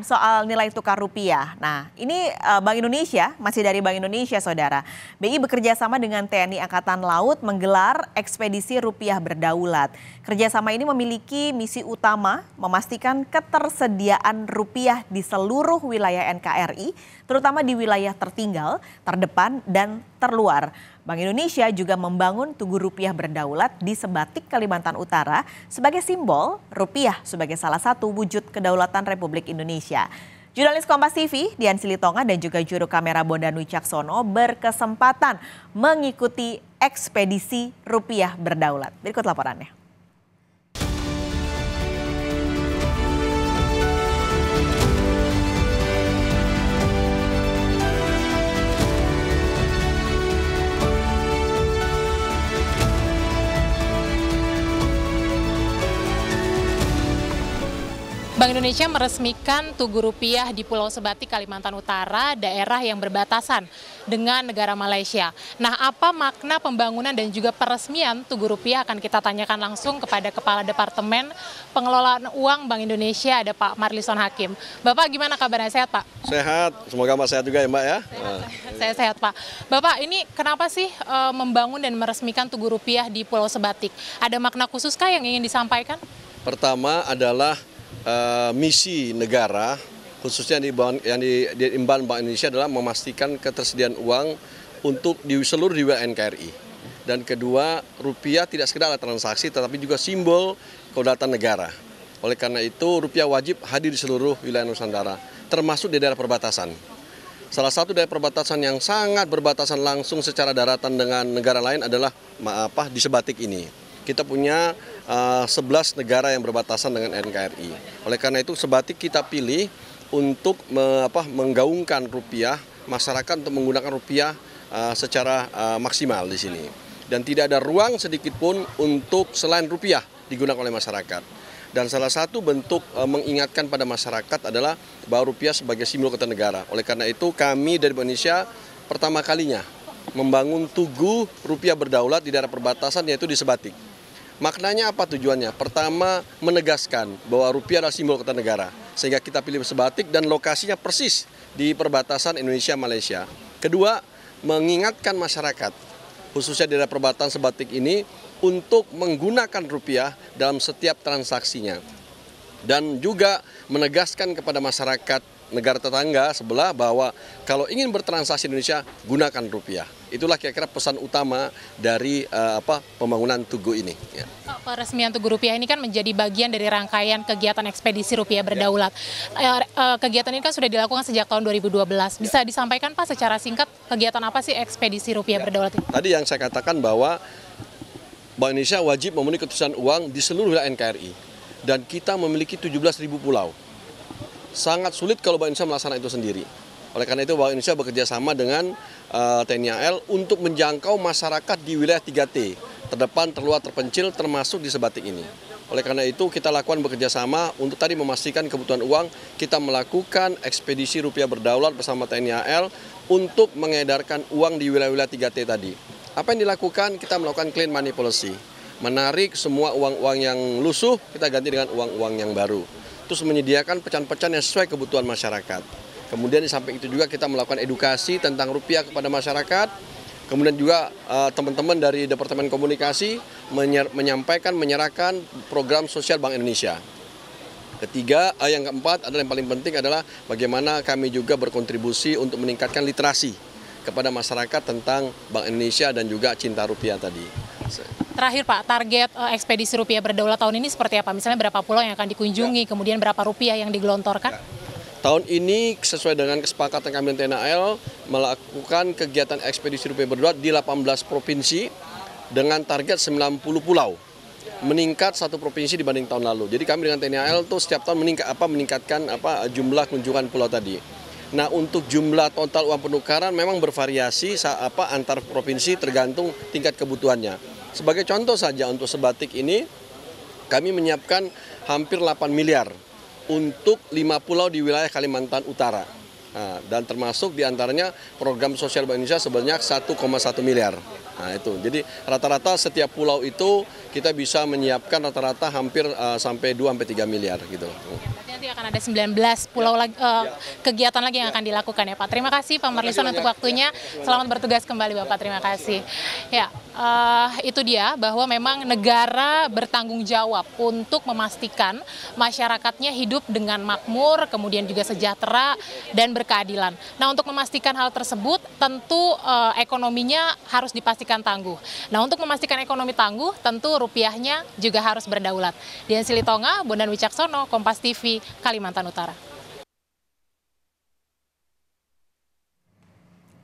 soal nilai tukar rupiah. Nah, ini eh, Bank Indonesia, masih dari Bank Indonesia Saudara. BI bekerja sama dengan TNI Angkatan Laut menggelar ekspedisi rupiah berdaulat. Kerjasama ini memiliki misi utama memastikan ketersediaan rupiah di seluruh wilayah NKRI, terutama di wilayah tertinggal, terdepan, dan terluar. Bank Indonesia juga membangun Tugu Rupiah Berdaulat di Sebatik, Kalimantan Utara sebagai simbol rupiah sebagai salah satu wujud kedaulatan Republik Indonesia. Jurnalis Kompas TV, Dian Silitonga dan juga juru kamera Bondan Wicaksono berkesempatan mengikuti ekspedisi rupiah berdaulat. Berikut laporannya. Bank Indonesia meresmikan Tugu Rupiah di Pulau Sebatik, Kalimantan Utara, daerah yang berbatasan dengan negara Malaysia. Nah, apa makna pembangunan dan juga peresmian Tugu Rupiah akan kita tanyakan langsung kepada Kepala Departemen Pengelolaan Uang Bank Indonesia, ada Pak Marlison Hakim. Bapak gimana kabarnya? Sehat, Pak? Sehat. Semoga Mas sehat juga ya, Mbak ya. Sehat, sehat. Saya sehat, Pak. Bapak, ini kenapa sih e, membangun dan meresmikan Tugu Rupiah di Pulau Sebatik? Ada makna khusus kah yang ingin disampaikan? Pertama adalah Eh, misi negara khususnya yang diimban Bank Indonesia adalah memastikan ketersediaan uang untuk di seluruh di wilayah NKRI. Dan kedua, rupiah tidak sekedar transaksi tetapi juga simbol kedaulatan negara. Oleh karena itu, rupiah wajib hadir di seluruh wilayah Nusantara, termasuk di daerah perbatasan. Salah satu daerah perbatasan yang sangat berbatasan langsung secara daratan dengan negara lain adalah apa di Sebatik ini kita punya uh, eh, 11 negara yang berbatasan dengan NKRI. Oleh karena itu sebatik kita pilih untuk me, apa, menggaungkan rupiah, masyarakat untuk menggunakan rupiah uh, secara uh, maksimal di sini. Dan tidak ada ruang sedikit pun untuk selain rupiah digunakan oleh masyarakat dan salah satu bentuk e, mengingatkan pada masyarakat adalah bahwa rupiah sebagai simbol kota negara. Oleh karena itu kami dari Indonesia pertama kalinya membangun tugu rupiah berdaulat di daerah perbatasan yaitu di Sebatik. Maknanya apa tujuannya? Pertama, menegaskan bahwa rupiah adalah simbol kota negara. Sehingga kita pilih sebatik dan lokasinya persis di perbatasan Indonesia-Malaysia. Kedua, mengingatkan masyarakat, khususnya di daerah perbatasan sebatik ini, untuk menggunakan rupiah dalam setiap transaksinya. Dan juga menegaskan kepada masyarakat negara tetangga sebelah bahwa kalau ingin bertransaksi Indonesia gunakan rupiah. Itulah kira-kira pesan utama dari uh, apa pembangunan Tugu ini. Ya. Oh, peresmian Tugu Rupiah ini kan menjadi bagian dari rangkaian kegiatan ekspedisi Rupiah Berdaulat. Ya. Uh, kegiatan ini kan sudah dilakukan sejak tahun 2012. Bisa ya. disampaikan Pak secara singkat kegiatan apa sih ekspedisi Rupiah ya. Berdaulat ini? Tadi yang saya katakan bahwa Bank Indonesia wajib memenuhi keputusan uang di seluruh NKRI. Dan kita memiliki 17.000 pulau sangat sulit kalau Bank Indonesia melaksanakan itu sendiri. Oleh karena itu Bank Indonesia bekerja sama dengan uh, eh, TNI AL untuk menjangkau masyarakat di wilayah 3T, terdepan, terluar, terpencil, termasuk di sebatik ini. Oleh karena itu kita lakukan bekerja sama untuk tadi memastikan kebutuhan uang, kita melakukan ekspedisi rupiah berdaulat bersama TNI AL untuk mengedarkan uang di wilayah-wilayah 3T tadi. Apa yang dilakukan? Kita melakukan clean money policy. Menarik semua uang-uang yang lusuh, kita ganti dengan uang-uang yang baru terus menyediakan pecahan-pecahan yang sesuai kebutuhan masyarakat. Kemudian di samping itu juga kita melakukan edukasi tentang rupiah kepada masyarakat. Kemudian juga eh, teman-teman dari Departemen Komunikasi menyampaikan, menyerahkan program sosial Bank Indonesia. Ketiga, eh, yang keempat adalah yang paling penting adalah bagaimana kami juga berkontribusi untuk meningkatkan literasi kepada masyarakat tentang Bank Indonesia dan juga cinta rupiah tadi. Terakhir Pak, target eh, ekspedisi rupiah berdaulat tahun ini seperti apa? Misalnya berapa pulau yang akan dikunjungi, ya. kemudian berapa rupiah yang digelontorkan? Ya. Tahun ini sesuai dengan kesepakatan kami dan TNAL melakukan kegiatan ekspedisi rupiah berdaulat di 18 provinsi dengan target 90 pulau meningkat satu provinsi dibanding tahun lalu. Jadi kami dengan TNI tuh setiap tahun meningkat apa meningkatkan apa jumlah kunjungan pulau tadi. Nah untuk jumlah total uang penukaran memang bervariasi apa antar provinsi tergantung tingkat kebutuhannya. Sebagai contoh saja untuk sebatik ini, kami menyiapkan hampir 8 miliar untuk 5 pulau di wilayah Kalimantan Utara. Nah, dan termasuk diantaranya program sosial Bank Indonesia sebanyak 1,1 miliar. Nah, itu. Jadi rata-rata setiap pulau itu kita bisa menyiapkan rata-rata hampir uh, sampai 2 sampai 3 miliar gitu. Ya, nanti akan ada 19 pulau ya, lagi uh, ya. kegiatan lagi yang ya. akan dilakukan ya Pak. Terima kasih Pak Marlison untuk waktunya. Ya, Selamat bertugas kembali Bapak. Terima kasih. Ya uh, itu dia bahwa memang negara bertanggung jawab untuk memastikan masyarakatnya hidup dengan makmur, kemudian juga sejahtera dan berkeadilan. Nah, untuk memastikan hal tersebut tentu uh, ekonominya harus dipastikan tangguh. Nah, untuk memastikan ekonomi tangguh tentu rupiahnya juga harus berdaulat. Dian Silitonga, Bondan Wicaksono, Kompas TV, Kalimantan Utara.